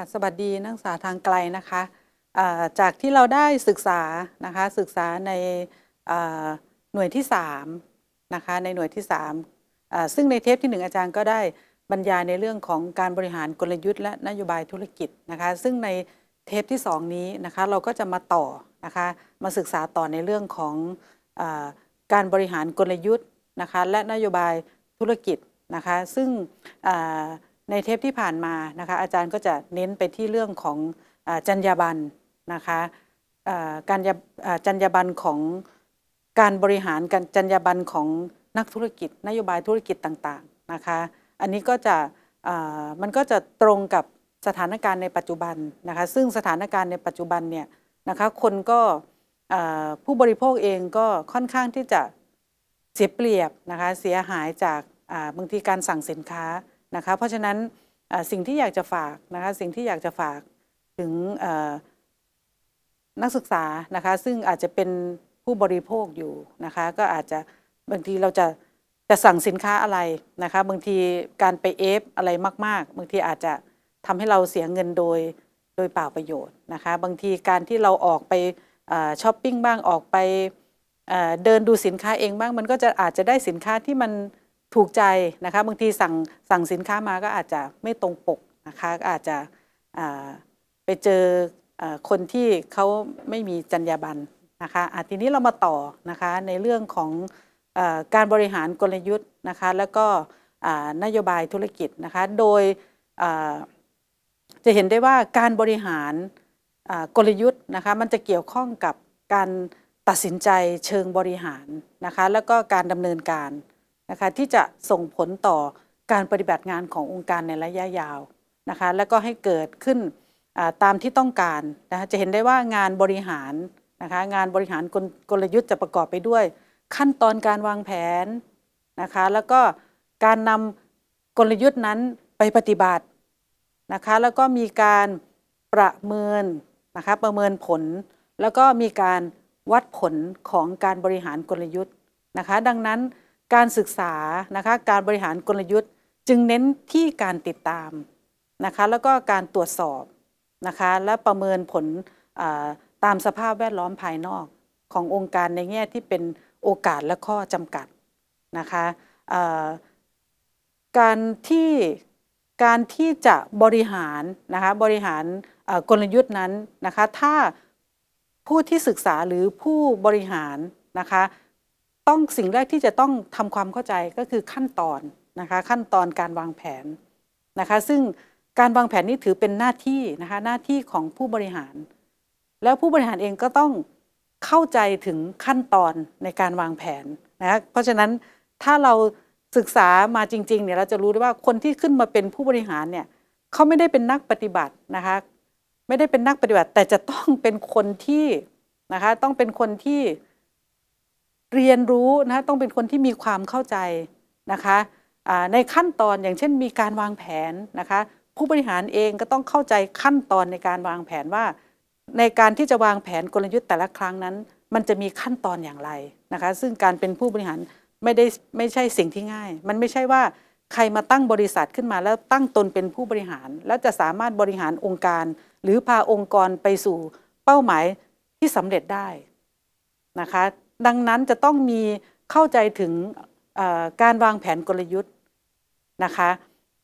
่ะสวัสดีนักศึกษาทางไกลนะคะ จากที่เราได้ศึกษานะคะศึกษาในหน่วยที่3นะคะในหน่วยที่3ซึ่งในเทปที่ 1 อาจารย์ก็ได้บรรยายในเรื่องของการบริหารกลยุทธ์ และนโยบายธุรกิจนะคะซึ่งในเทปที่2นี้นะคะเราก็จะมาต่อนะคะมาศึกษาต่อในเรื่องของอการบริหารกลยุทธ์นะคะและนโยบายธุรกิจนะคะซึ่งในเทปที่ผ่านมานะคะอาจารย์ก็จะเน้นไปที่เรื่องของอจรรยาบรรณนะคะการจรรยาบรรณของการบริหารการจรรยาบรรณของนักธุรกิจ นโยบายธุรกิจต่างๆนะคะ อันนี้ก็จะมันก็จะตรงกับสถานการณ์ในปัจจุบันนะคะซึ่งสถานการณ์ในปัจจุบันเนี่ยนะคะคนก็ผู้บริโภคเองก็ค่อนข้างที่จะเสียเปรียบนะคะเสียหายจากบางทีการสั่งสินค้านะคะเพราะฉะนั้นสิ่งที่อยากจะฝากนะคะสิ่งที่อยากจะฝากถึงนักศึกษานะคะซึ่งอาจจะเป็นผู้บริโภคอยู่นะคะก็อาจจะบางทีเราจะจะสั่งสินค้าอะไรนะคะบางทีการไปเอฟอะไรมาก ๆ บางทีอาจจะทำให้เราเสียเงินโดยโดยเปล่าประโยชน์นะคะบางทีการที่เราออกไปช้อปปิ้งบ้างออกไปเดินดูสินค้าเองบ้าง มันก็จะอาจจะได้สินค้าที่มันถูกใจนะคะบางทีสั่งสั่งสินค้ามาก็อาจจะไม่ตรงปกนะคะอาจจะไปเจอคนที่เขาไม่มีจรรยาบรรณนะคะะทีนี้เรามาต่อนะคะในเรื่องของอการบริหารกลยุทธ์นะคะแล้วก็นโยบายธุรกิจนะคะโดยจะเห็นได้ว่าการบริหารกลยุทธ์นะคะมันจะเกี่ยวข้องกับการตัดสินใจเชิงบริหารนะคะแล้วก็การดำเนินการนะคะที่จะส่งผลต่อการปฏิบัติงานขององค์การในระยะยาวนะคะ แล้วก็ให้เกิดขึ้นตามที่ต้องการนะคะจะเห็นได้ว่างานบริหารนะคะงานบริหารกลกลยุทธ์จะประกอบไปด้วย ขั้นตอนการวางแผนนะคะแล้วก็การนำกลยุทธ์นั้นไปปฏิบัตินะคะแล้วก็มีการประเมินนะคะประเมินผล แล้วก็มีการวัดผลของการบริหารกลยุทธ์นะคะ ดังนั้นการศึกษานะคะการบริหารกลยุทธ์ จึงเน้นที่การติดตามนะคะแล้วก็การตรวจสอบนะคะและประเมินผลตามสภาพแวดล้อมภายนอกขององค์การในแง่ที่เป็นโอกาสและข้อจำกัดนะคะการที่การที่จะบริหารนะคะบริหารกลยุทธ์นั้นนะคะถ้าผู้ที่ศึกษาหรือผู้บริหารนะคะต้องสิ่งแรกที่จะต้องทำความเข้าใจก็คือขั้นตอนนะคะขั้นตอนการวางแผนนะคะซึ่งการวางแผนนี้ถือเป็นหน้าที่นะคะหน้าที่ของผู้บริหาร แล้วผู้บริหารเองก็ต้องเข้าใจถึงขั้นตอนในการวางแผนนะคะเพราะฉะนั้นถ้าเราศึกษามาจริงๆเนี่ยเราจะรู้ได้ว่าคนที่ขึ้นมาเป็นผู้บริหารเนี่ยเขาไม่ได้เป็นนักปฏิบัตินะคะไม่ได้เป็นนักปฏิบัติ แต่จะต้องเป็นคนที่นะคะต้องเป็นคนที่เรียนรู้นะต้องเป็นคนที่มีความเข้าใจนะคะในขั้นตอนอย่างเช่น มีการวางแผนนะคะผู้บริหารเองก็ต้องเข้าใจขั้นตอนในการวางแผนว่าในการที่จะวางแผนกลยุทธ์แต่ละครั้งนั้น มันจะมีขั้นตอนอย่างไรนะคะ ซึ่งการเป็นผู้บริหารไม่ได้ไม่ใช่สิ่งที่ง่าย มันไม่ใช่ว่าใครมาตั้งบริษัทขึ้นมาแล้วตั้งตนเป็นผู้บริหารแล้วจะสามารถบริหารองค์การหรือพาองค์กรไปสู่เป้าหมายที่สำเร็จได้นะคะดังนั้นจะต้องมีเข้าใจถึงการวางแผนกลยุทธ์นะคะ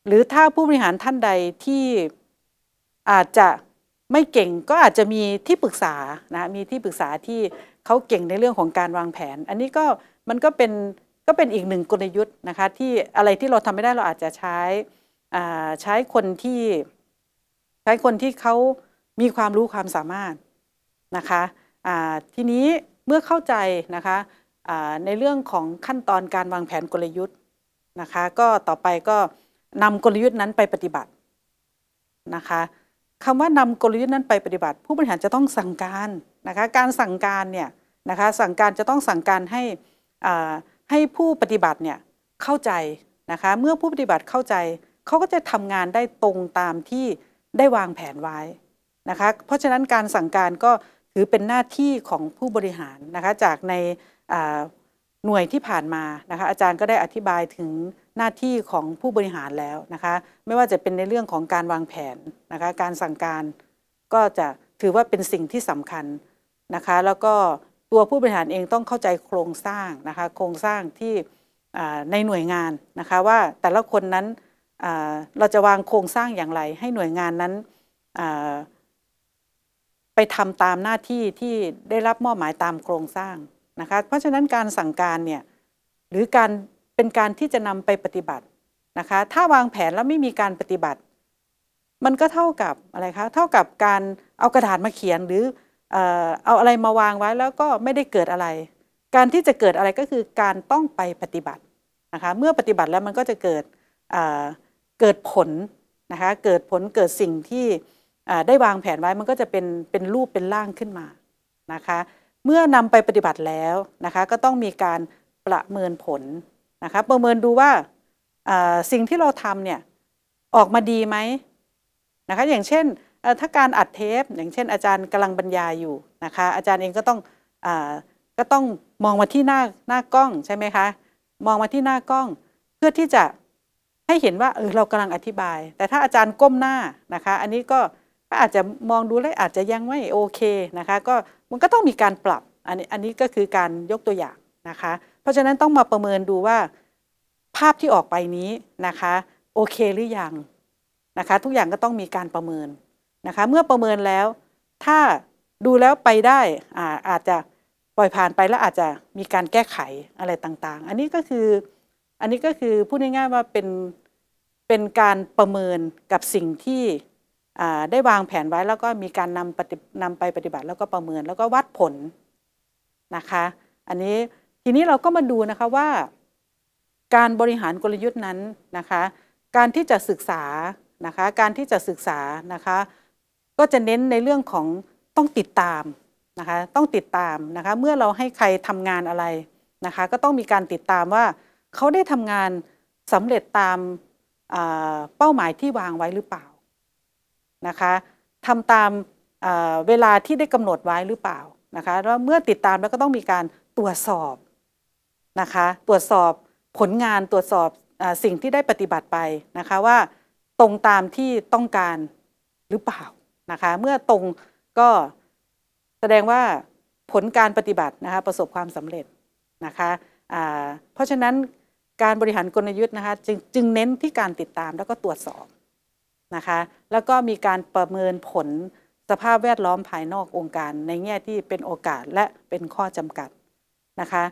หรือถ้าผู้บริหารท่านใดที่อาจจะไม่เก่งก็อาจจะมีที่ปรึกษานะมีที่ปรึกษาที่เขาเก่งในเรื่องของการวางแผน อันนี้ก็มันก็เป็นก็เป็นอีกหนึ่งกลยุทธ์นะคะที่อะไรที่เราทำไม่ได้เราอาจจะใช้ใช้คนที่ ใช้คนที่เขามีความรู้ความสามารถนะคะ ทีนี้เมื่อเข้าใจนะคะในเรื่องของขั้นตอนการวางแผนกลยุทธ์นะคะก็ต่อไปก็นำกลยุทธ์นั้นไปปฏิบัตินะคะคำว่านำกลยุทธ์นั้นไปปฏิบัติ ผู้บริหารจะต้องสั่งการนะคะการสั่งการเนี่ยนะคะสั่งการจะต้องสั่งการให้ให้ผู้ปฏิบัติเนี่ยเข้าใจนะคะเมื่อผู้ปฏิบัติเข้าใจเขาก็จะทำงานได้ตรงตามที่ได้วางแผนไว้นะคะเพราะฉะนั้นการสั่งการก็รือเป็นหน้าที่ของผู้บริหารนะคะจากในหน่วยที่ผ่านมานะคะอาจารย์ก็ได้อธิบายถึงหน้าที่ของผู้บริหารแล้วนะคะไม่ว่าจะเป็นในเรื่องของการวางแผนนะคะการสั่งการก็จะถือว่าเป็นสิ่งที่สำคัญนะคะแล้วก็ตัวผู้บริหารเองต้องเข้าใจโครงสร้างนะคะโครงสร้างที่ในหน่วยงานนะคะว่าแต่ละคนนั้นเราจะวางโครงสร้างอย่างไร ให้หน่วยงานนั้นไปทำตามหน้าที่ที่ได้รับมอบหมายตามโครงสร้างนะคะเพราะฉะนั้นการสั่งการเนี่ยหรือการเป็นการที่จะนำไปปฏิบัตินะคะถ้าวางแผนแล้วไม่มีการปฏิบัติ มันก็เท่ากับอะไรคะเท่ากับการเอากระดาษมาเขียนหรือเอาอะไรมาวางไว้แล้วก็ไม่ได้เกิดอะไร การที่จะเกิดอะไรก็คือการต้องไปปฏิบัตินะคะเมื่อปฏิบัติแล้วมันก็จะเกิดเกิดผลนะคะเกิดผลเกิดสิ่งที่ได้วางแผนไว้มันก็จะเป็นเป็นรูปเป็นร่างขึ้นมานะคะ เมื่อนำไปปฏิบัติแล้วนะคะก็ต้องมีการประเมินผลนะคะประเมินดูว่าสิ่งที่เราทำเนี่ยออกมาดีไหมนะคะอย่างเช่นถ้าการอัดเทปอย่างเช่น อาจารย์กำลังบรรยายอยู่นะคะอาจารย์เองก็ต้องอก็ต้องมองมาที่หน้าหน้ากล้องใช่ไหมคะมองมาที่หน้ากล้อง เพื่อที่จะให้เห็นว่าเออเรากำลังอธิบาย แต่ถ้าอาจารย์ก้มหน้านะคะ อันนี้ก็ก็อาจจะมองดูแล้วอาจจะยังไม่โอเคนะคะ ก็มันก็ต้องมีการปรับอันนี้อันนี้ก็คือการยกตัวอย่างนะคะ เพราะฉะนั้นต้องมาประเมินดูว่าภาพที่ออกไปนี้นะคะโอเคหรือยังนะคะ ทุกอย่างก็ต้องมีการประเมินนะคะ เมื่อประเมินแล้ว ถ้าดูแล้วไปได้อาอาจจะปล่อยผ่านไปแล้วอาจจะมีการแก้ไขอะไรต่าง ๆ อันนี้ก็คืออันนี้ก็คือพูดง่ายๆว่าเป็นเป็นการประเมินกับสิ่งที่ได้วางแผนไว้แล้วก็มีการนำปฏินำไปปฏิบัติแล้วก็ประเมินแล้วก็วัดผลนะคะอันนี้ทีนี้เราก็มาดูนะคะว่า การบริหารกลยุทธ์นั้นนะคะการที่จะศึกษานะคะการที่จะศึกษานะคะก็จะเน้นในเรื่องของต้องติดตามนะคะต้องติดตามนะคะเมื่อเราให้ใครทำงานอะไรนะคะก็ต้องมีการติดตามว่าเขาได้ทำงานสำเร็จตามเป้าหมายที่วางไว้หรือเปล่านะคะทำตามเวลาที่ได้กำหนดไว้หรือเปล่านะคะแล้วเมื่อติดตามแล้วก็ต้องมีการตรวจสอบนะคะตรวจสอบผลงานตรวจสอบอสิ่งที่ได้ปฏิบัติไปนะคะว่าตรงตามที่ต้องการหรือเปล่านะคะเมื่อตรงก็แสดงว่าผลการปฏิบัตินะคะประสบความสำเร็จนะคะเพราะฉะนั้นการบริหารกลยุทธ์นะคะจึงจึงเน้นที่การติดตามแล้วก็ตรวจสอบนะคะแล้วก็มีการประเมินผลสภาพแวดล้อมภายนอกองค์การ ในแง่ที่เป็นโอกาสและเป็นข้อจำกัดนะคะ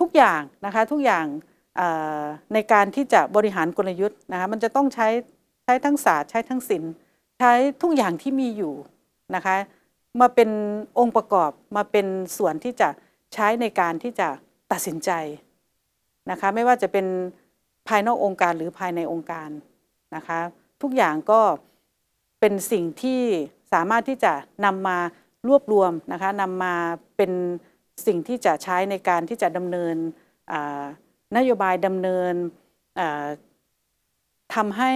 ทุกอย่างนะคะทุกอย่างในการที่จะบริหารกลยุทธ์นะคะมันจะต้องใช้ใช้ทั้งศาสตร์ใช้ทั้งศิลป์ใช้ทุกอย่างที่มีอยู่นะคะมาเป็นองค์ประกอบมาเป็นส่วนที่จะใช้ในการที่จะตัดสินใจนะคะไม่ว่าจะเป็นภายนอกองค์การหรือภายในองค์การนะคะทุกอย่างก็เป็นสิ่งที่สามารถที่จะนำมารวบรวมนะคะนำมาเป็นสิ่งที่จะใช้ในการที่จะดำเนินนโยบายดำเนินทำให้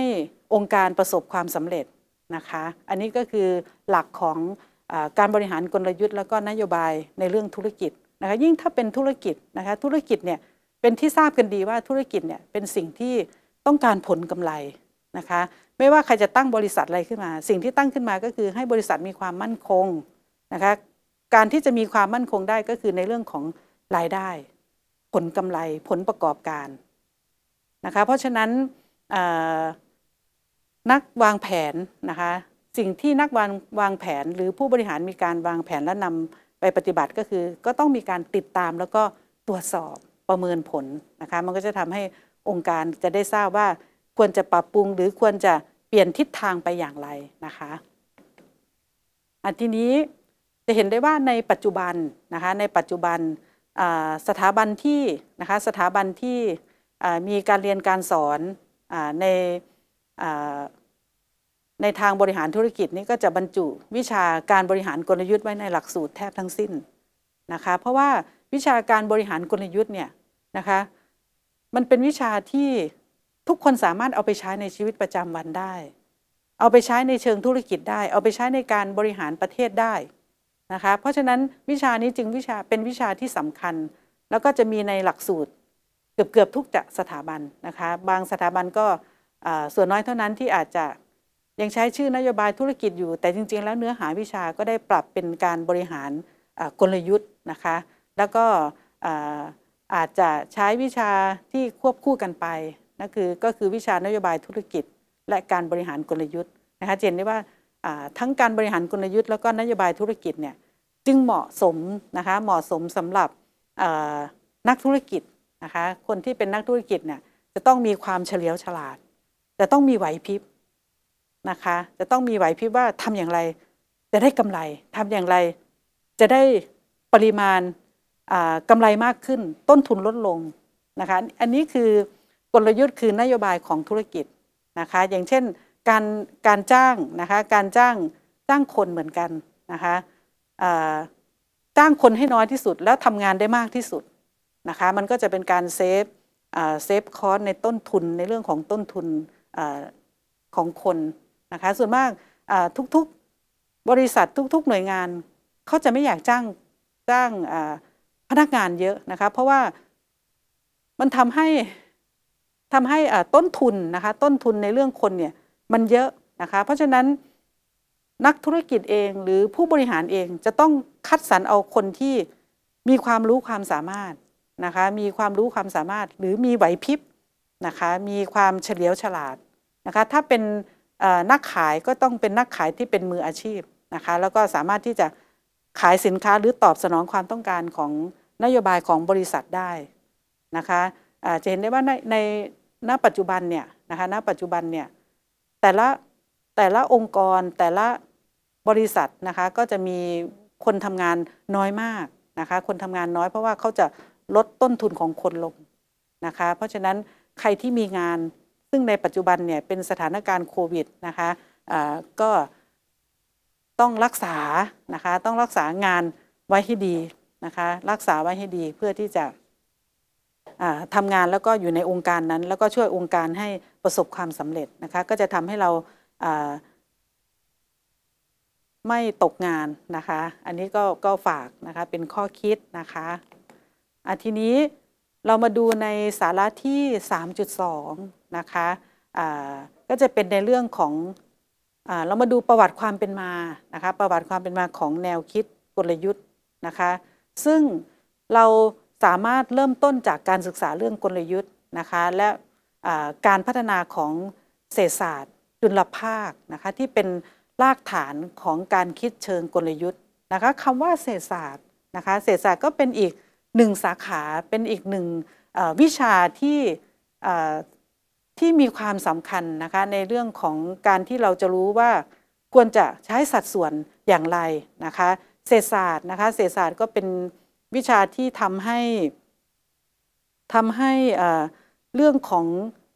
องค์การประสบความสำเร็จนะคะอันนี้ก็คือหลักของอการบริหารกลยุทธ์แล้วก็นโยบายในเรื่องธุรกิจนะคะยิ่งถ้าเป็นธุรกิจนะคะธุรกิจเนี่ยเป็นที่ทราบกันดีว่าธุรกิจเนี่ยเป็นสิ่งที่ต้องการผลกำไรนะคะไม่ว่าใครจะตั้งบริษัทอะไรขึ้นมา สิ่งที่ตั้งขึ้นมาก็คือให้บริษัทมีความมั่นคงนะคะการที่จะมีความมั่นคงได้ก็คือในเรื่องของรายได้ ผลกำไรผลประกอบการนะคะเพราะฉะนั้นนักวางแผนนะคะสิ่งที่นักวางวางแผน หรือผู้บริหารมีการวางแผนและนำไปปฏิบัติก็คือ ก็ต้องมีการติดตามแล้วก็ตรวจสอบประเมินผลนะคะมันก็จะทำให้องค์การจะได้ทราบว่าควรจะปรับปรุงหรือควรจะเปลี่ยนทิศทางไปอย่างไรนะคะอันทีนี้จะเห็นได้ว่าในปัจจุบันนะคะในปัจจุบันสถาบันที่นะคะสถาบันที่มีการเรียนการสอนในในทางบริหารธุรกิจนี้ก็จะบรรจุวิชาการบริหารกลยุทธ์ไว้ในหลักสูตรแทบทั้งสิ้นนะคะเพราะว่าวิชาการบริหารกลยุทธ์เนี่ยนะคะมันเป็นวิชาที่ทุกคนสามารถเอาไปใช้ในชีวิตประจำวันได้ เอาไปใช้ในเชิงธุรกิจได้ เอาไปใช้ในการบริหารประเทศได้นะคะเพราะฉะนั้นวิชานี้จึงวิชาเป็นวิชาที่สำคัญ แล้วก็จะมีในหลักสูตรเกือบเกือบทุกจะสถาบันนะคะ บางสถาบันก็ส่วนน้อยเท่านั้นที่อาจจะยังใช้ชื่อนโยบายธุรกิจอยู่ แต่จริง ๆ แล้วเนื้อหาวิชาก็ได้ปรับเป็นการบริหารกลยุทธ์นะคะ แล้วก็อาจจะใช้วิชาที่ควบคู่กันไปนั่นคือก็คือวิชานโยบายธุรกิจ และการบริหารกลยุทธ์นะคะเจนได้ว่าทั้งการบริหารกลยุทธ์แล้วก็นโยบายธุรกิจเนี่ยจึงเหมาะสมนะคะเหมาะสมสำหรับนักธุรกิจนะคะคนที่เป็นนักธุรกิจเนี่ยจะต้องมีความเฉลียวฉลาด จะต้องมีไหวพริบนะคะจะต้องมีไหวพริบว่าทำอย่างไรจะได้กำไร ทำอย่างไรจะได้ปริมาณกำไรมากขึ้นต้นทุนลดลงนะคะอันนี้คือกลยุทธ์คือนโยบายของธุรกิจนะคะอย่างเช่นการการจ้างนะคะการจ้างจ้างคนเหมือนกันนะคะจ้างคนให้น้อยที่สุด แล้วทำงานได้มากที่สุดนะคะมันก็จะเป็นการเซฟเซฟคอสในต้นทุนในเรื่องของต้นทุนอของคนนะคะส่วนมากทุกๆบริษัททุกๆหน่วยงานเขาจะไม่อยากจ้างจ้างพนักงานเยอะนะคะเพราะว่ามันทำให้ทำให้ต้นทุนนะคะต้นทุนในเรื่องคนเนี่ยมันเยอะนะคะเพราะฉะนั้นนักธุรกิจเองหรือผู้บริหารเองจะต้องคัดสรรเอาคนที่มีความรู้ความสามารถนะคะมีความรู้ความสามารถ หรือมีไหวพริบนะคะมีความเฉลียวฉลาดนะคะถ้าเป็นนักขายก็ต้องเป็นนักขายที่เป็นมืออาชีพนะคะแล้วก็สามารถที่จะขายสินค้าหรือตอบสนองความต้องการของนโยบายของบริษัทได้นะคะจะเห็นได้ว่าในในณปัจจุบันเนี่ยนะคะณปัจจุบันเนี่ยแต่ละแต่ละองค์กรแต่ละบริษัทนะคะก็จะมีคนทำงานน้อยมากนะคะคนทำงานน้อยเพราะว่าเขาจะลดต้นทุนของคนลงนะคะเพราะฉะนั้นใครที่มีงานซึ่งในปัจจุบันเนี่ยเป็นสถานการณ์โควิดนะคะะก็ต้องรักษานะคะต้องรักษางานไว้ให้ดีนะคะรักษาไว้ให้ดีเพื่อที่จะทำงานแล้วก็อยู่ในองค์การนั้น แล้วก็ช่วยองค์การให้ประสบความสำเร็จนะคะก็จะทำให้เราไม่ตกงานนะคะอันนี้ก็ก็ฝากนะคะเป็นข้อคิดนะคะอ่ะทีนี้เรามาดูในสาระที่ 3.2นะคะอ่าก็จะเป็นในเรื่องของอ่าเรามาดูประวัติความเป็นมานะคะประวัติความเป็นมาของแนวคิดกลยุทธ์นะคะซึ่งเราสามารถเริ่มต้นจากการศึกษาเรื่องกลยุทธ์นะคะและการพัฒนาของเศรษฐศาสตร์จุลภาคนะคะที่เป็นรากฐานของการคิดเชิงกลยุทธ์นะคะคำว่าเศรษฐศาสตร์นะคะเศรษฐศาสตร์ก็เป็นอีกหนึ่งสาขาเป็นอีกหนึ่งวิชาที่ที่มีความสำคัญนะคะในเรื่องของการที่เราจะรู้ว่าควรจะใช้สัดส่วนอย่างไรนะคะเศรษฐศาสตร์นะคะเศรษฐศาสตร์ก็เป็นวิชาที่ทำให้ทำให้เรื่องของ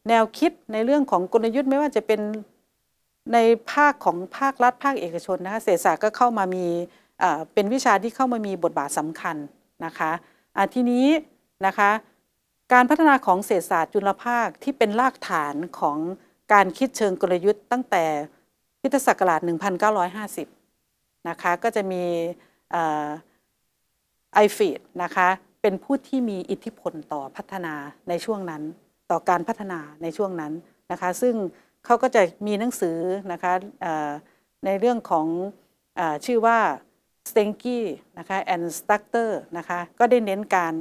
แนวคิดในเรื่องของกลยุทธ์ไม่ว่าจะเป็นในภาคของภาครัฐภาคเอกชนนะคะ เศรษฐศาสตร์ก็เข้ามามีเป็นวิชาที่เข้ามามีบทบาทสำคัญนะคะ ทีนี้นะคะ การพัฒนาของเศรษฐศาสตร์จุลภาคที่เป็นรากฐานของการคิดเชิงกลยุทธ์ตั้งแต่พิทศักราช1950นะคะ ก็จะมีไอฟีดนะคะเป็นผู้ที่มีอิทธิพลต่อพัฒนาในช่วงนั้นต่อการพัฒนาในช่วงนั้นนะคะซึ่งเขาก็จะมีหนังสือนะคะในเรื่องของอชื่อว่า s t e n k y นะคะ and Structor นะคะก็ได้เน้นการ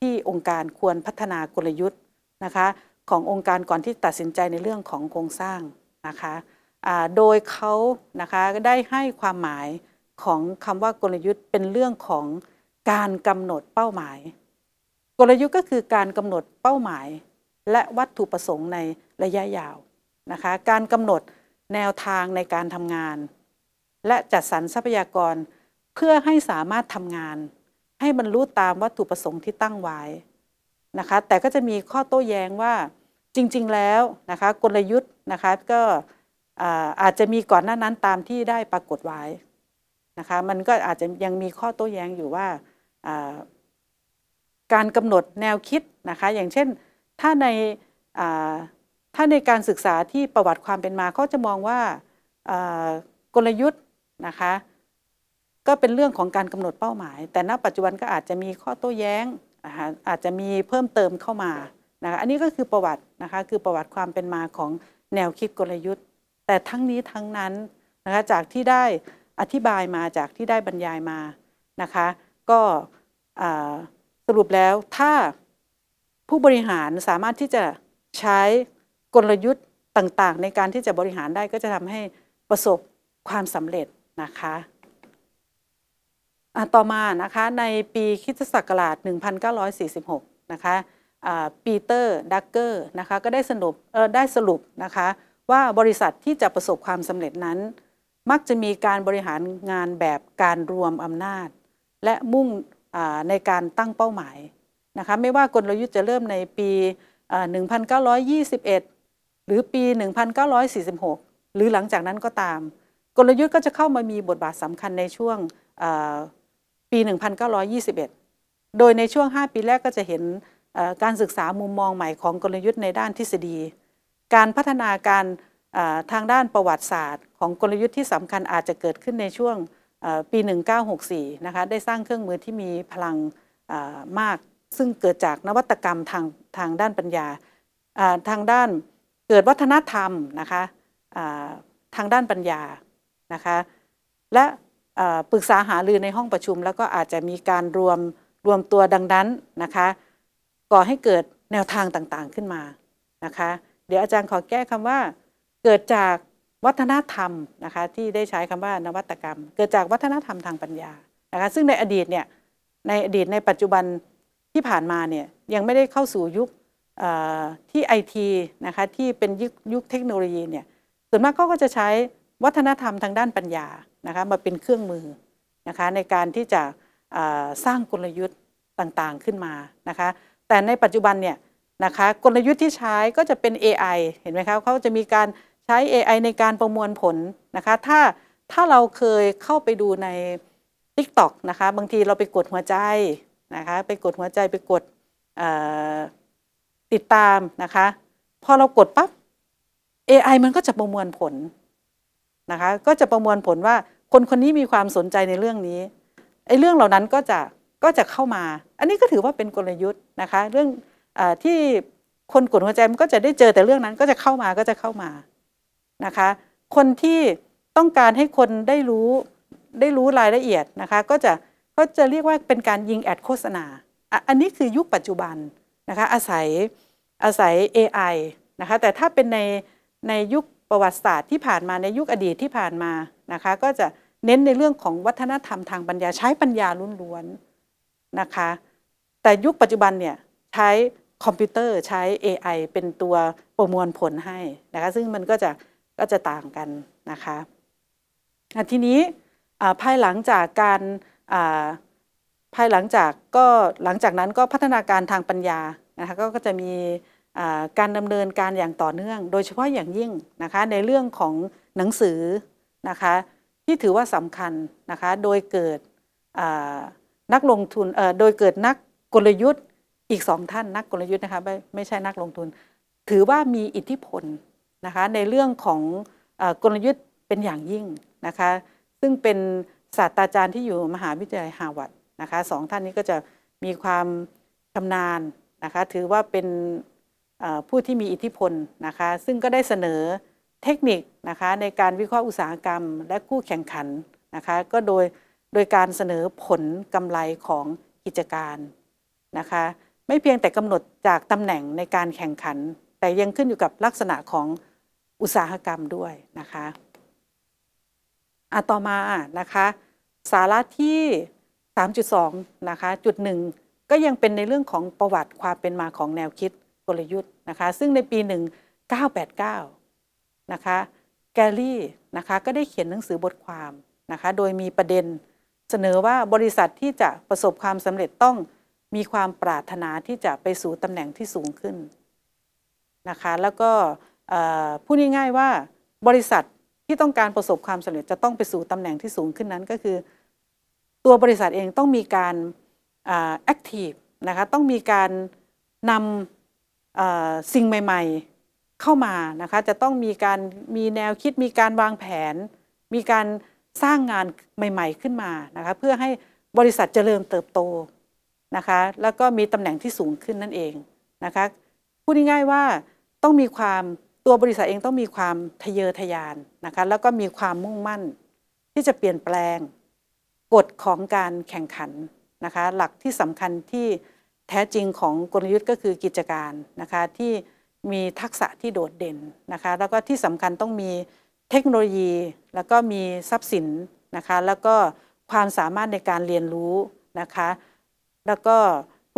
ที่องค์การควรพัฒนากลยุทธ์นะคะขององค์การก่อนที่ตัดสินใจในเรื่องของโครงสร้างนะคะโดยเขานะคะได้ให้ความหมายของคำว่ากลยุทธ์เป็นเรื่องของการกำหนดเป้าหมาย กลยุทธ์ก็คือการกำหนดเป้าหมายและวัตถุประสงค์ในระยะยาวนะคะการกำหนดแนวทางในการทำงาน และจัดสรรทรัพยากรเพื่อให้สามารถทำงาน ให้บรรลุตามวัตถุประสงค์ที่ตั้งไว้นะคะแต่ก็จะมีข้อโต้แย้งว่าจริง ๆ แล้วนะคะกลยุทธ์นะคะก็อาจจะมีก่อนหน้านั้นตามที่ได้ปรากฏไว้นะคะมันก็อาจจะยังมีข้อโต้แย้งอยู่ว่าการกำหนดแนวคิดนะคะ อย่างเช่นถ้าในถ้าในการศึกษาที่ประวัติความเป็นมาก็จะมองว่ากลยุทธ์นะคะก็เป็นเรื่องของการกำหนดเป้าหมาย แต่ณปัจจุบันก็อาจจะมีข้อโต้แย้งอาจจะมีเพิ่มเติมเข้ามานะคะอันนี้ก็คือประวัตินะคะคือประวัติความเป็นมาของแนวคิดกลยุทธ์ แต่ทั้งนี้ทั้งนั้นนะคะจากที่ได้อธิบายมาจากที่ได้บรรยายมานะคะ ก็สรุปแล้วถ้าผู้บริหารสามารถที่จะใช้กลยุทธ์ต่างๆ ในการที่จะบริหารได้ก็จะทำให้ประสบความสำเร็จนะคะต่อมานะคะในปีคิศักราช1946นะคะปีเตอร์ดักเกอร์นะคะก็ได้สรุปได้สรุปนะคะว่าบริษัทที่จะประสบความสำเร็จนั้น มักจะมีการบริหารงานแบบการรวมอำนาจ และมุ่งในการตั้งเป้าหมายนะคะไม่ว่ากลยุทธ์จะเริ่มในปี 1921 หรือปี 1946 หรือหลังจากนั้นก็ตาม กลยุทธ์ก็จะเข้ามามีบทบาทสำคัญในช่วงปี 1921 โดยในช่วง 5 ปีแรกก็จะเห็นการศึกษามุมมองใหม่ของกลยุทธ์ในด้านทฤษฎี การพัฒนาการทางด้านประวัติศาสตร์ของกลยุทธ์ที่สำคัญอาจจะเกิดขึ้นในช่วงปี 1964 นะคะ ได้สร้างเครื่องมือที่มีพลังมาก ซึ่งเกิดจากนวัตกรรมทางทางด้านปัญญา ทางด้านเกิดวัฒนธรรมนะคะทางด้านปัญญา นะคะ และปรึกษาหารือในห้องประชุม แล้วก็อาจจะมีการรวมรวมตัวดังนั้นนะคะ ก่อให้เกิดแนวทางต่างๆขึ้นมา นะคะ เดี๋ยวอาจารย์ขอแก้คำว่าเกิดจากวัฒนธรรมนะคะที่ได้ใช้คำว่านวัตกรรม เกิดจากวัฒนธรรมทางปัญญานะคะซึ่งในอดีตเนี่ยในอดีตในปัจจุบันที่ผ่านมาเนี่ยยังไม่ได้เข้าสู่ยุคที่ไอทีนะคะที่เป็นยุคยุคเทคโนโลยีเนี่ยส่วนมากก็จะใช้วัฒนธรรมทางด้านปัญญานะคะมาเป็นเครื่องมือนะคะในการที่จะสร้างกลยุทธ์ต่างๆขึ้นมานะคะแต่ในปัจจุบันเนี่ยนะคะกลยุทธ์ที่ใช้ก็จะเป็น AI เห็นไหมคะเขาจะมีการใช้ AI ในการประมวลผลนะคะ ถ้าถ้าเราเคยเข้าไปดูใน TikTok นะคะ บางทีเราไปกดหัวใจนะคะ ไปกดหัวใจ ไปกดติดตามนะคะ พอเรากดปั๊บ AI มันก็จะประมวลผลนะคะ ก็จะประมวลผลว่าคนคนนี้มีความสนใจในเรื่องนี้ ไอ้เรื่องเหล่านั้นก็จะก็จะเข้ามา อันนี้ก็ถือว่าเป็นกลยุทธ์นะคะ เรื่องอที่คนกดหัวใจมันก็จะได้เจอแต่เรื่องนั้นก็จะเข้ามาก็จะเข้ามานะคะคนที่ต้องการให้คนได้รู้ได้รู้รายละเอียดนะคะก็จะก็จะเรียกว่าเป็นการยิงแอดโฆษณา อันนี้คือยุคปัจจุบันนะคะอาศัยอาศัย AI นะคะแต่ถ้าเป็นในในยุคประวัติศาสตร์ที่ผ่านมาในยุคอดีตที่ผ่านมานะคะก็จะเน้นในเรื่องของวัฒนธรรมทางปัญญาใช้ปัญญาล้วนๆนะคะแต่ยุคปัจจุบันเนี่ยใช้คอมพิวเตอร์ใช้ AI เป็นตัวประมวลผลให้นะคะซึ่งมันก็จะก็จะต่างกันนะคะทีนี้ภายหลังจากการภายหลังจากก็หลังจากนั้นก็พัฒนาการทางปัญญานะคะกก็จะมีการดำเนินการอย่างต่อเนื่อง โดยเฉพาะอย่างยิ่งนะคะในเรื่องของหนังสือนะคะที่ถือว่าสำคัญนะคะโดยเกิดนักลงทุนโดยเกิดนักกลยุทธ์อีกสองท่านนักกลยุทธ์นะคะไม่ไม่ใช่นักลงทุน ถือว่ามีอิทธิพลนะคะในเรื่องของกลยุทธ์เป็นอย่างยิ่งนะคะซึ่งเป็นศาสตราจารย์ที่อยู่มหาวิทยาลัยฮาวาดนะคะสองท่านนี้ก็จะมีความชำนาญนะคะถือว่าเป็นผู้ที่มีอิทธิพลนะคะซึ่งก็ได้เสนอเทคนิคนะคะในการวิเคราะห์อุตสาหกรรม และคู่แข่งขันนะคะก็โดยโดยการเสนอผลกำไรของกิจการนะคะไม่เพียงแต่กำหนดจากตำแหน่งในการแข่งขัน แต่ยังขึ้นอยู่กับลักษณะของอุตสาหกรรมด้วยนะคะอะต่อมานะคะสาระที่ 3.2นะคะจุดหนึ่งก็ยังเป็นในเรื่องของประวัติความเป็นมาของแนวคิดกลยุทธ์นะคะ ซึ่งในปี 1989นะคะแกลลี่นะคะก็ได้เขียนหนังสือบทความนะคะโดยมีประเด็นเสนอว่าบริษัทที่จะประสบความสำเร็จต้องมีความปรารถนาที่จะไปสู่ตำแหน่งที่สูงขึ้นนะคะแล้วก็พูดง่ายๆว่าบริษัทที่ต้องการประสบความสำเร็จจะต้องไปสู่ตำแหน่งที่สูงขึ้นนั้นก็คือ ตัวบริษัทเองต้องมีการแอคทีฟนะคะต้องมีการนำสิ่งใหม่ๆเข้ามานะคะจะต้องมีการมีแนวคิด มีการวางแผน มีการสร้างงานใหม่ๆขึ้นมานะคะเพื่อให้บริษัทเจริญเติบโตนะคะแล้วก็มีตำแหน่งที่สูงขึ้นนั่นเองนะคะพูดง่ายๆว่าต้องมีความตัวบริษัทเองต้องมีความทะเยอทะยานนะคะแล้วก็มีความมุ่งมั่นที่จะเปลี่ยนแปลง กฎของการแข่งขันนะคะหลักที่สำคัญที่แท้จริงของกลยุทธ์ ก็คือกิจการนะคะที่มีทักษะที่โดดเด่นนะคะแล้วก็ที่สำคัญต้องมีเทคโนโลยีแล้วก็มีทรัพย์สินนะคะแล้วก็ความสามารถในการเรียนรู้นะคะ แล้วก็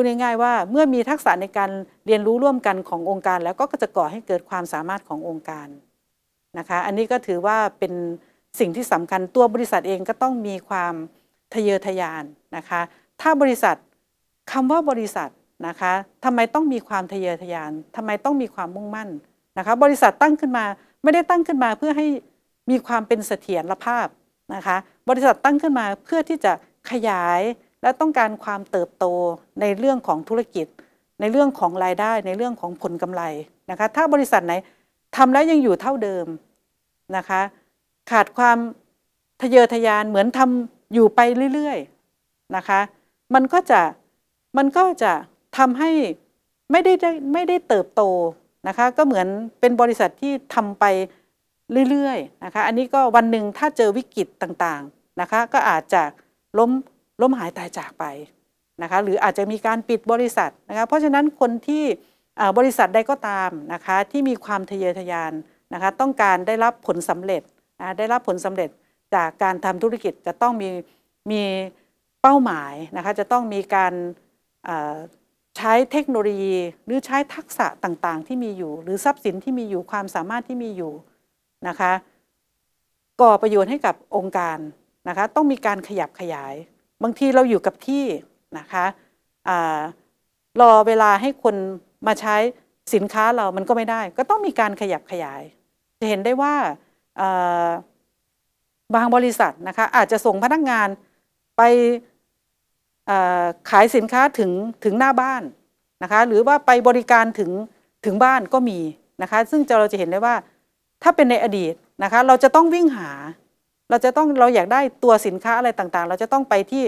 ดง่ายๆว่าเมื่อมีทักษะในการเรียนรู้ร่วมกันขององค์การ แล้วก็จะก่อให้เกิดความสามารถขององค์การนะคะอันนี้ก็ถือว่าเป็นสิ่งที่สำคัญตัวบริษัทเองก็ต้องมีความทะเยอทะยานนะคะถ้าบริษัทคำว่าบริษัทนะคะทำไมต้องมีความทะเยอทะยาน ทำไมต้องมีความมุ่งมั่นนะคะบริษัทตั้งขึ้นมาไม่ได้ตั้งขึ้นมา เพื่อให้มีความเป็นเสถียรภาพนะคะบริษัทตั้งขึ้นมาเพื่อที่จะขยายและต้องการความเติบโตในเรื่องของธุรกิจในเรื่องของรายได้ในเรื่องของผลกำไรนะคะถ้าบริษัทไหนทำแล้วยังอยู่เท่าเดิมนะคะ ขาดความทะเยอทะยานเหมือนทำอยู่ไปเรื่อยๆนะคะมันก็จะมันก็จะทำให้ไม่ได้ไม่ได้เติบโตนะคะก็เหมือนเป็นบริษัทที่ทำไปเรื่อยๆนะคะอันนี้ก็วันหนึ่งถ้าเจอวิกฤตต่างๆนะคะ ก็อาจจะล้มล้มหายตายจากไปนะคะหรืออาจจะมีการปิดบริษัทนะคะเพราะฉะนั้นคนที่บริษัทใดก็ตามนะคะที่มีความทะเยอทะยานนะคะต้องการได้รับผลสำเร็จได้รับผลสำเร็จจากการทำธุรกิจจะต้องมีมีเป้าหมายนะคะจะต้องมีการใช้เทคโนโลยีหรือใช้ทักษะต่างๆที่มีอยู่ หรือทรัพย์สินที่มีอยู่ความสามารถที่มีอยู่นะคะก่อประโยชน์ให้กับองค์การนะคะต้องมีการขยับขยายบางทีเราอยู่กับที่นะคะรอเวลาให้คนมาใช้สินค้าเรามันก็ไม่ได้ ก็ต้องมีการขยับขยาย จะเห็นได้ว่าบางบริษัทนะคะอาจจะส่งพนักงานไปขายสินค้าถึงถึงหน้าบ้านนะคะหรือว่าไปบริการถึงถึงบ้านก็มีนะคะซึ่งเราจะเห็นได้ว่าถ้าเป็นในอดีตนะคะเราจะต้องวิ่งหาเราจะต้องเราอยากได้ตัวสินค้าอะไรต่างๆ เราจะต้องไปที่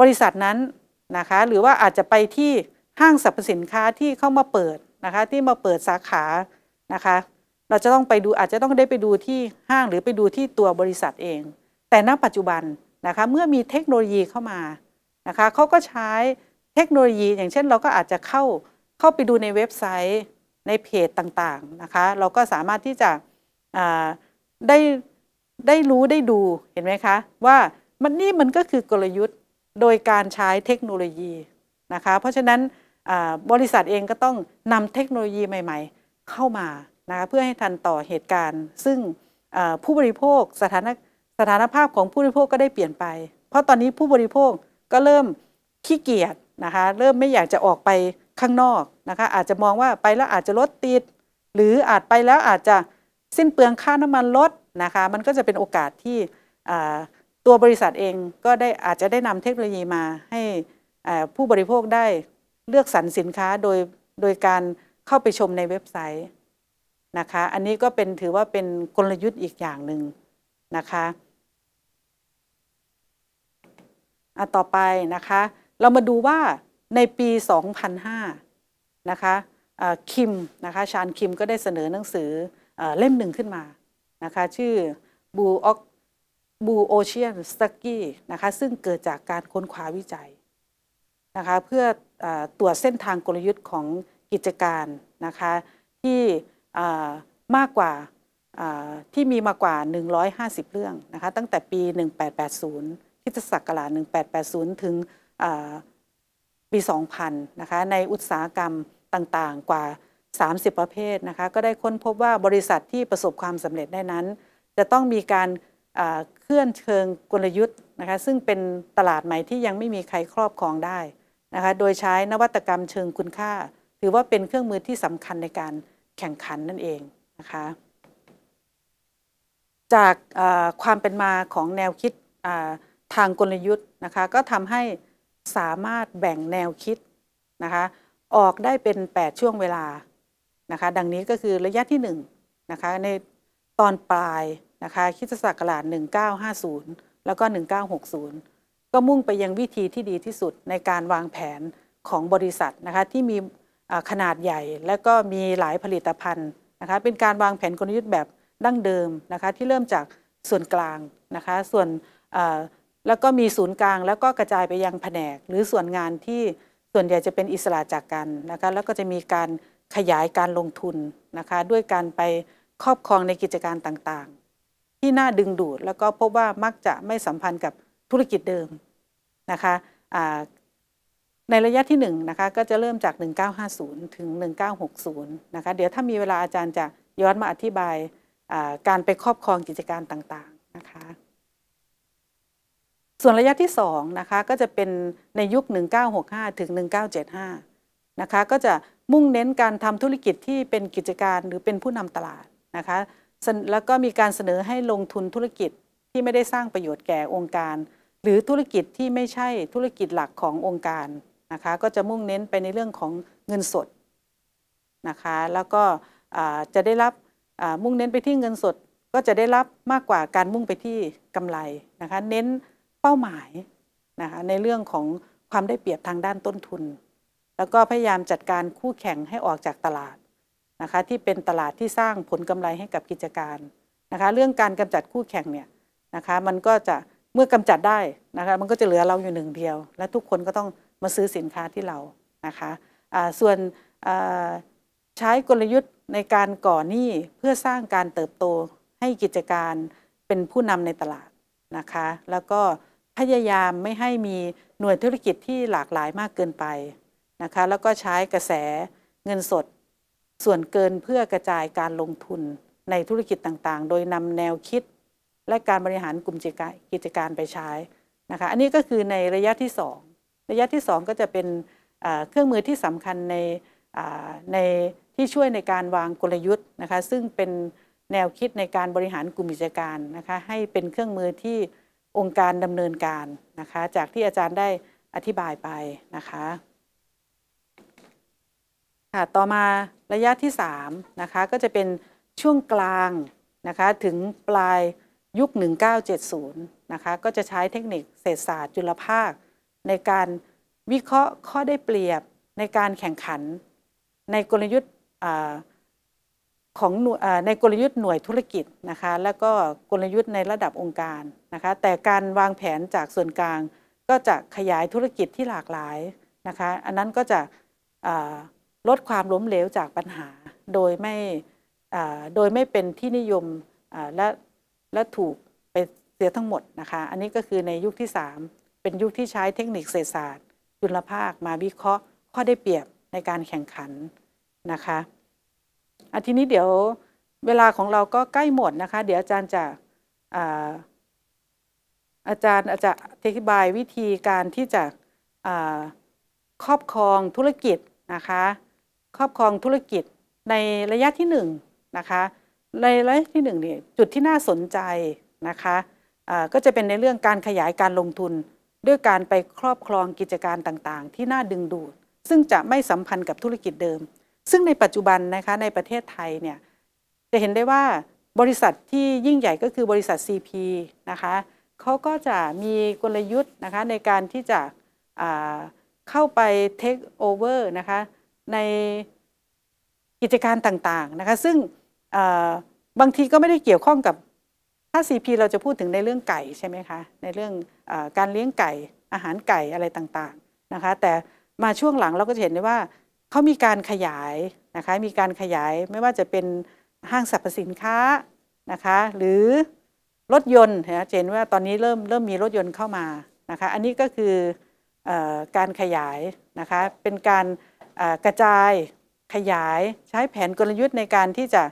บริษัทนั้นนะคะหรือว่าอาจจะไปที่ห้างสรรพสินค้าที่เข้ามาเปิดนะคะที่มาเปิดสาขานะคะ เราจะต้องไปดูอาจจะต้องได้ไปดูที่ห้างหรือไปดูที่ตัวบริษัทเอง แต่ณปัจจุบันนะคะเมื่อมีเทคโนโลยีเข้ามานะคะเขาก็ใช้เทคโนโลยี อย่างเช่นเราก็อาจจะเข้าเข้าไปดูในเว็บไซต์ในเพจต่างๆนะคะ เราก็สามารถที่จะได้ได้รู้ได้ดูเห็นไหมคะว่ามันนี่มันก็คือกลยุทธ์โดยการใช้เทคโนโลยีนะคะเพราะฉะนั้นบริษัทเองก็ต้องนำเทคโนโลยีใหม่ ๆ เข้ามานะคะเพื่อให้ทันต่อเหตุการณ์ ซึ่งผู้บริโภคสถานสถานภาพของผู้บริโภคก็ได้เปลี่ยนไป เพราะตอนนี้ผู้บริโภคก็เริ่มขี้เกียจนะคะเริ่มไม่อยากจะออกไปข้างนอกนะคะอาจจะมองว่าไปแล้วอาจจะรถติด หรืออาจไปแล้วอาจจะสิ้นเปลืองค่าน้ำมันรถนะคะมันก็จะเป็นโอกาสที่ตัวบริษัทเองก็ได้อาจจะได้นำเทคโนโลยีมาให้ผู้บริโภคได้เลือกสรรสินค้าโดยโดยการเข้าไปชมในเว็บไซต์นะคะอันนี้ก็เป็นถือว่าเป็นกลยุทธ์อีกอย่างหนึ่งนะคะอะต่อไปนะคะ เรามาดูว่าในปี 2005 นะคะคิมนะคะชาญคิมก็ได้เสนอหนังสือเล่มหนึ่งขึ้นมานะคะชื่อบูออกบูโอเชียนสตักกี้นะคะซึ่งเกิดจากการค้นคว้าวิจัยนะคะเพื่ออตรวจเส้นทางกลยุทธ์ของกิจการนะคะที่มากกว่าที่มีมากกว่า 150 เรื่องนะคะตั้งแต่ปี 1880พิศศักราช1880 ถึงปี 2000นะคะในอุตสาหกรรมต่างๆ กว่า30 ประเภทนะคะก็ได้ค้นพบว่าบริษัทที่ประสบความสำเร็จได้นั้น จะต้องมีการเคลื่อนเชิงกลยุทธ์นะคะซึ่งเป็นตลาดใหม่ที่ยังไม่มีใครครอบครองได้นะคะโดยใช้นวัตกรรมเชิงคุณค่า ถือว่าเป็นเครื่องมือที่สำคัญในการแข่งขันนั่นเองนะคะจากความเป็นมาของแนวคิดทางกลยุทธ์นะคะก็ทำให้สามารถแบ่งแนวคิดนะคะออกได้เป็น 8 ช่วงเวลานะคะดังนี้ก็คือระยะที่1นะคะในตอนปลายนะคะคิศสักราช1950 แล้วก็1960 ก็มุ่งไปยังวิธีที่ดีที่สุดในการวางแผนของบริษัทนะคะที่มีขนาดใหญ่และก็มีหลายผลิตภัณฑ์นะคะเป็นการวางแผนกลยุทธ์แบบดั้งเดิมนะคะที่เริ่มจากส่วนกลางนะคะส่วนแล้วก็มีศูนย์กลาง แล้วก็กระจายไปยังแผนก หรือส่วนงานที่ส่วนใหญ่จะเป็นอิสระจากกันนะคะแล้วก็จะมีการขยายการลงทุนนะคะด้วยการไปครอบครองในกิจการต่างๆ ที่น่าดึงดูดแล้วก็พบว่ามักจะไม่สัมพันธ์กับธุรกิจเดิมนะคะในระยะที่1นะคะก็จะเริ่มจาก 1950 ถึง 1960 นะคะเดี๋ยวถ้ามีเวลาอาจารย์จะย้อนมาอธิบายการไปครอบครองกิจการต่างๆนะคะส่วนระยะที่2นะคะก็จะเป็นในยุค 1965 ถึง 1975นะคะก็จะมุ่งเน้นการทำธุรกิจที่เป็นกิจการหรือเป็นผู้นำตลาดนะคะแล้วก็มีการเสนอให้ลงทุนธุรกิจที่ไม่ได้สร้างประโยชน์แก่องค์การ หรือธุรกิจที่ไม่ใช่ธุรกิจหลักขององค์การนะคะก็จะมุ่งเน้นไปในเรื่องของเงินสดนะคะแล้วก็จะได้รับมุ่งเน้นไปที่เงินสดก็จะได้รับมากกว่าการมุ่งไปที่กำไรนะคะเน้นเป้าหมายนะคะในเรื่องของความได้เปรียบทางด้านต้นทุนแล้วก็พยายามจัดการคู่แข่งให้ออกจากตลาดนะคะที่เป็นตลาดที่สร้างผลกำไรให้กับกิจการนะคะ เรื่องการกำจัดคู่แข่งเนี่ยนะคะมันก็จะเมื่อกำจัดได้นะคะมันก็จะเหลือเราอยู่หนึ่งเดียว และทุกคนก็ต้องมาซื้อสินค้าที่เรานะคะส่วนใช้กลยุทธ์ในการก่อหนี้เพื่อสร้างการเติบโตให้กิจการเป็นผู้นำในตลาดนะคะ แล้วก็พยายามไม่ให้มีหน่วยธุรกิจที่หลากหลายมากเกินไปนะคะแล้วก็ใช้กระแสเงินสดส่วนเกินเพื่อกระจายการลงทุนในธุรกิจต่างๆ โดยนำแนวคิดและการบริหารกลุ่มกิจการไปใช้นะคะอันนี้ก็คือในระยะที่ 2 ระยะที่2ก็จะเป็นเครื่องมือที่สำคัญในในที่ช่วยในการวางกลยุทธ์นะคะซึ่งเป็นแนวคิดในการบริหารกลุ่มกิจการนะคะ ให้เป็นเครื่องมือที่องค์การดำเนินการนะคะจากที่อาจารย์ได้อธิบายไปนะคะค่ะ ต่อมาระยะที่3นะคะ ก็จะเป็นช่วงกลางนะคะ ถึงปลายยุค 1970นะคะ ก็จะใช้เทคนิคเศรษฐศาสตร์จุลภาค ในการวิเคราะห์ข้อได้เปรียบในการแข่งขันในกลยุทธ์ของในกลยุทธ์หน่วยธุรกิจนะคะ แล้วก็กลยุทธ์ในระดับองค์การนะคะ แต่การวางแผนจากส่วนกลางก็จะขยายธุรกิจที่หลากหลายนะคะ อันนั้นก็จะลดความล้มเหลวจากปัญหาโดยไม่โดยไม่เป็นที่นิยมและและถูกไปเสียทั้งหมดนะคะ อันนี้ก็คือในยุคที่ 3 เป็นยุคที่ใช้เทคนิคเศรษฐศาสตร์ยุลภาคมาวิเคราะห์ข้อได้เปรียบในการแข่งขันนะคะ อาทีนี้เดี๋ยวเวลาของเราก็ใกล้หมดนะคะ เดี๋ยวอาจารย์จะ อาจารย์อาจจะอธิบายวิธีการที่จะครอบครองธุรกิจนะคะครอบครองธุรกิจในระยะที่1นนะคะในระยะที่1เนี่ยจุดที่น่าสนใจนะคะะก็จะเป็นในเรื่องการขยายการลงทุนด้วยการไปครอบครองกิจการต่างๆ ที่น่าดึงดูด ซึ่งจะไม่สัมพันธ์กับธุรกิจเดิม ซึ่งในปัจจุบันนะคะในประเทศไทยเนี่ยจะเห็นได้ว่าบริษัทที่ยิ่งใหญ่ก็คือบริษัท CP นะคะเขาก็จะมีกลยุทธ์นะคะในการที่จะเข้าไปเทคโอเวอร์นะคะในกิจการต่างๆนะคะซึ่งบางทีก็ไม่ได้เกี่ยวข้องกับถ้า CP เราจะพูดถึงในเรื่องไก่ใช่ไหมคะในเรื่องอการเลี้ยงไก่อาหารไก่อะไรต่างๆนะคะแต่มาช่วงหลังเราก็จะเห็นได้ว่าเขามีการขยายนะคะมีการขยายไม่ว่าจะเป็นห้างสรรพสินค้านะคะหรือรถยนต์นะเห็นว่าตอนนี้เริ่มเริ่มมีรถยนต์เข้ามานะคะอันนี้ก็คืออการขยายนะคะเป็นการกระจายขยายใช้แผนกลยุทธ์ในการที่จะ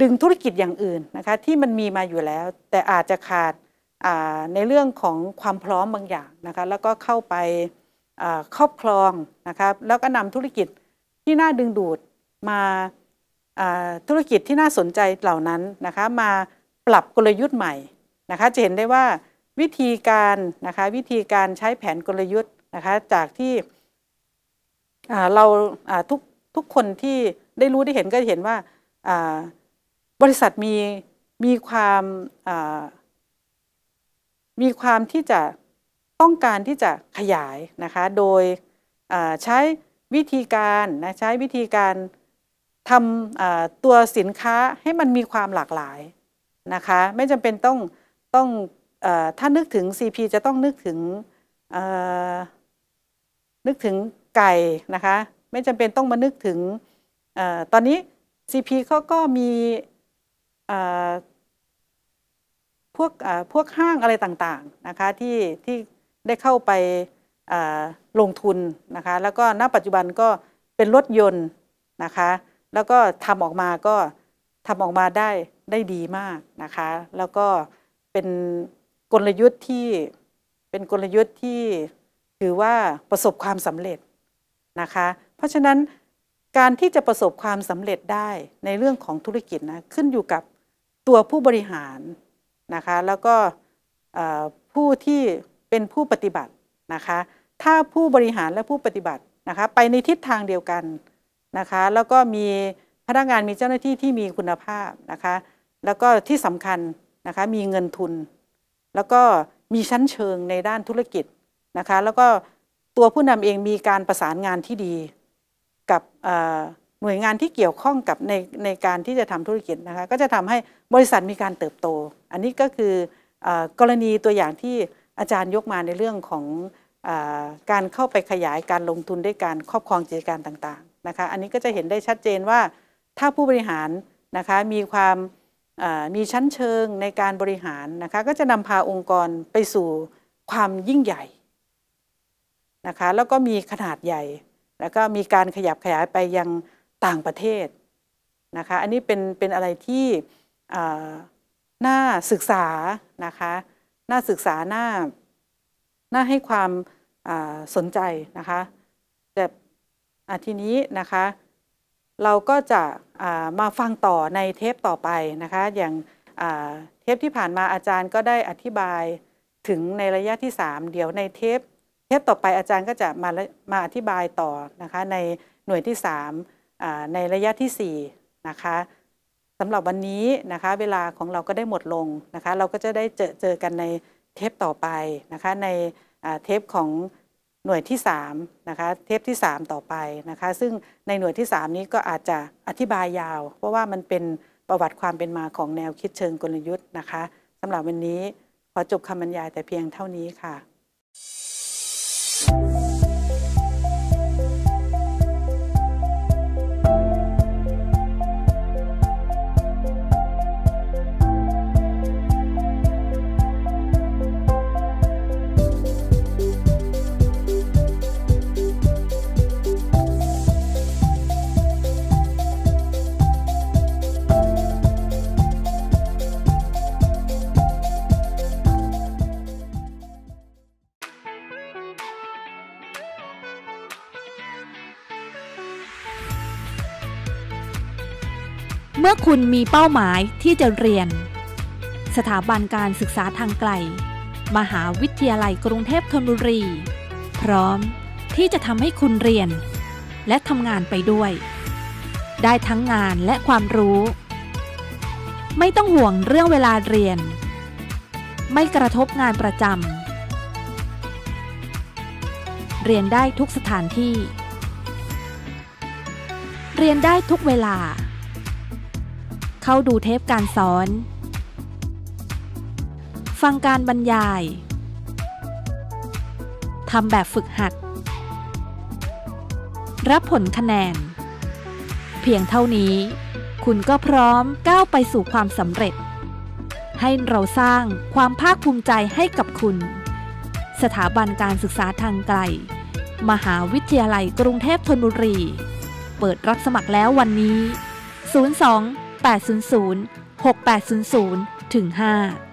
ดึงธุรกิจอย่างอื่นนะคะที่มันมีมาอยู่แล้ว แต่อาจจะขาดในเรื่องของความพร้อมบางอย่างนะคะแล้วก็เข้าไปครอบครองนะครับแล้วก็นำธุรกิจที่น่าดึงดูดมาธุรกิจที่น่าสนใจเหล่านั้นนะคะมาปรับกลยุทธ์ใหม่นะคะจะเห็นได้ว่าวิธีการนะคะวิธีการใช้แผนกลยุทธ์นะคะจากที่เราทุกทุกคนที่ได้รู้ได้เห็นก็เห็นว่าบริษัทมีมีความมีความที่จะต้องการที่จะขยายนะคะโดยใช้วิธีการนะใช้วิธีการทำตัวสินค้าให้มันมีความหลากหลายนะคะไม่จำเป็นต้องต้องอถ้านึกถึง CP จะต้องนึกถึงนึกถึงไก่นะคะไม่จำเป็นต้องมานึกถึงอตอนนี้ CP เขาก็มีพวกพวกห้างอะไรต่างๆนะคะที่ที่ได้เข้าไปลงทุนนะคะแล้วก็ณปัจจุบันก็เป็นรถยนต์นะคะแล้วก็ทำออกมาก็ทำออกมาได้ได้ดีมากนะคะแล้วก็เป็นกลยุทธ์ที่เป็นกลยุทธ์ที่ถือว่าประสบความสำเร็จนะคะเพราะฉะนั้นการที่จะประสบความสำเร็จได้ในเรื่องของธุรกิจนะขึ้นอยู่กับตัวผู้บริหารนะคะแล้วก็ผู้ที่เป็นผู้ปฏิบัตินะคะถ้าผู้บริหารและผู้ปฏิบัตินะคะไปในทิศทางเดียวกันนะคะแล้วก็มีพนักงานมีเจ้าหน้าที่ที่มีคุณภาพนะคะแล้วก็ที่สำคัญนะคะมีเงินทุน แล้วก็มีชั้นเชิงในด้านธุรกิจนะคะแล้วก็ตัวผู้นำเองมีการประสานงานที่ดี กับหน่วยงานที่เกี่ยวข้องกับในในการที่จะทำธุรกิจนะคะก็จะทำให้บริษัทมีการเติบโต อันนี้ก็คืออกรณีตัวอย่างที่อาจารย์ยกมาในเรื่องของอการเข้าไปขยายการลงทุนด้วยการครอบครองกิจการต่างๆนะคะอันนี้ก็จะเห็นได้ชัดเจนว่า ถ้าผู้บริหารนะคะมีความมีชั้นเชิงในการบริหารนะคะก็จะนำพาองค์กรไปสู่ความยิ่งใหญ่นะคะแล้วก็มีขนาดใหญ่ แล้วก็มีการขยับขยายไปยังต่างประเทศนะคะอันนี้เป็นเป็นอะไรที่น่าศึกษานะคะน่าศึกษา น่าน่าให้ความสนใจนะคะแต่ทีนี้นะคะเราก็จะมาฟังต่อในเทปต่อไปนะคะอย่างเทปที่ผ่านมาอาจารย์ก็ได้อธิบายถึงในระยะที่ 3 เดี๋ยวในเทปเทปต่อไปอาจารย์ก็จะมามาอธิบายต่อนะคะในหน่วยที่3ในระยะที่4นะคะสำหรับวันนี้นะคะเวลาของเราก็ได้หมดลงนะคะ เราก็จะได้เจอเจอกันในเทปต่อไปนะคะ ในเทปของหน่วยที่3นะคะเทปที่ 3 ต่อไปนะคะ ซึ่งในหน่วยที่ 3 นี้ก็อาจจะอธิบายยาว เพราะว่ามันเป็นประวัติความเป็นมาของแนวคิดเชิงกลยุทธ์นะคะสำหรับวันนี้ขอจบคำบรรยายแต่เพียงเท่านี้ค่ะ you ื่อคุณมีเป้าหมายที่จะเรียน สถาบันการศึกษาทางไกลมหาวิทยาลัยกรุงเทพธนบุรี พร้อมที่จะทำให้คุณเรียน และทำงานไปด้วย ได้ทั้งงานและความรู้ ไม่ต้องห่วงเรื่องเวลาเรียน ไม่กระทบงานประจำเรียนได้ทุกสถานที่ เรียนได้ทุกเวลาเข้าดูเทปการสอน ฟังการบรรยาย ทำแบบฝึกหัด รับผลคะแนน เพียงเท่านี้ คุณก็พร้อมก้าวไปสู่ความสำเร็จ ให้เราสร้างความภาคภูมิใจให้กับคุณ สถาบันการศึกษาทางไกล มหาวิทยาลัยกรุงเทพธนบุรี เปิดรับสมัครแล้ววันนี้ 02 6800 6800ถึง5